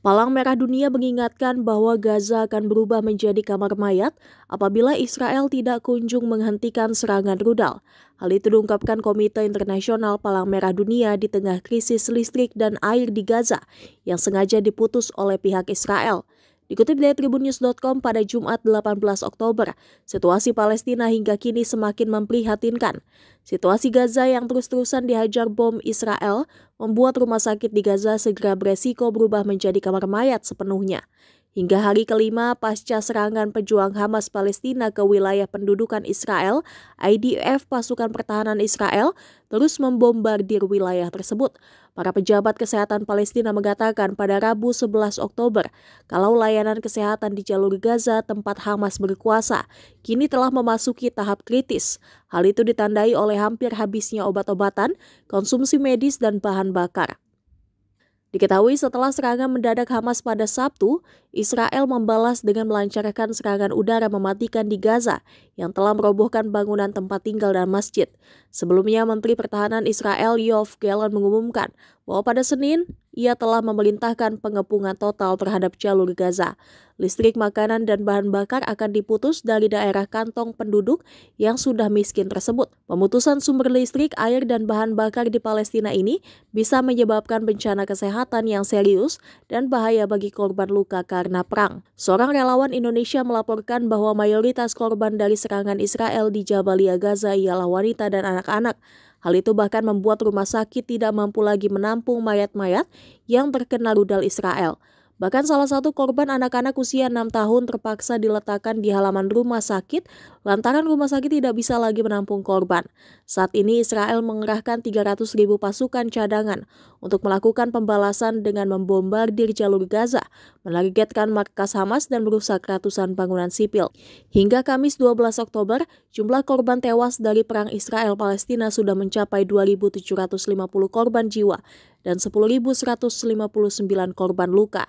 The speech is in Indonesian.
Palang Merah Dunia mengingatkan bahwa Gaza akan berubah menjadi kamar mayat apabila Israel tidak kunjung menghentikan serangan rudal. Hal itu diungkapkan Komite Internasional Palang Merah Dunia di tengah krisis listrik dan air di Gaza yang sengaja diputus oleh pihak Israel. Dikutip dari tribunnews.com pada Jumat 18 Oktober, situasi Palestina hingga kini semakin memprihatinkan. Situasi Gaza yang terus-terusan dihajar bom Israel membuat rumah sakit di Gaza segera beresiko berubah menjadi kamar mayat sepenuhnya. Hingga hari kelima pasca serangan pejuang Hamas Palestina ke wilayah pendudukan Israel, IDF pasukan pertahanan Israel terus membombardir wilayah tersebut. Para pejabat kesehatan Palestina mengatakan pada Rabu 11 Oktober, kalau layanan kesehatan di jalur Gaza tempat Hamas berkuasa, kini telah memasuki tahap kritis. Hal itu ditandai oleh hampir habisnya obat-obatan, konsumsi medis, dan bahan bakar. Diketahui setelah serangan mendadak Hamas pada Sabtu, Israel membalas dengan melancarkan serangan udara mematikan di Gaza yang telah merobohkan bangunan tempat tinggal dan masjid. Sebelumnya, Menteri Pertahanan Israel Yoav Gallant mengumumkan bahwa pada Senin ia telah memerintahkan pengepungan total terhadap jalur Gaza. Listrik makanan dan bahan bakar akan diputus dari daerah kantong penduduk yang sudah miskin tersebut. Pemutusan sumber listrik, air, dan bahan bakar di Palestina ini bisa menyebabkan bencana kesehatan yang serius dan bahaya bagi korban luka karena perang. Seorang relawan Indonesia melaporkan bahwa mayoritas korban dari serangan Israel di Jabalia Gaza ialah wanita dan anak-anak. Hal itu bahkan membuat rumah sakit tidak mampu lagi menampung mayat-mayat yang terkena rudal Israel. Bahkan salah satu korban anak-anak usia 6 tahun terpaksa diletakkan di halaman rumah sakit lantaran rumah sakit tidak bisa lagi menampung korban. Saat ini Israel mengerahkan 300 ribu pasukan cadangan untuk melakukan pembalasan dengan membombardir jalur Gaza, menargetkan markas Hamas dan merusak ratusan bangunan sipil. Hingga Kamis 12 Oktober, jumlah korban tewas dari perang Israel-Palestina sudah mencapai 2.750 korban jiwa dan 10.159 korban luka.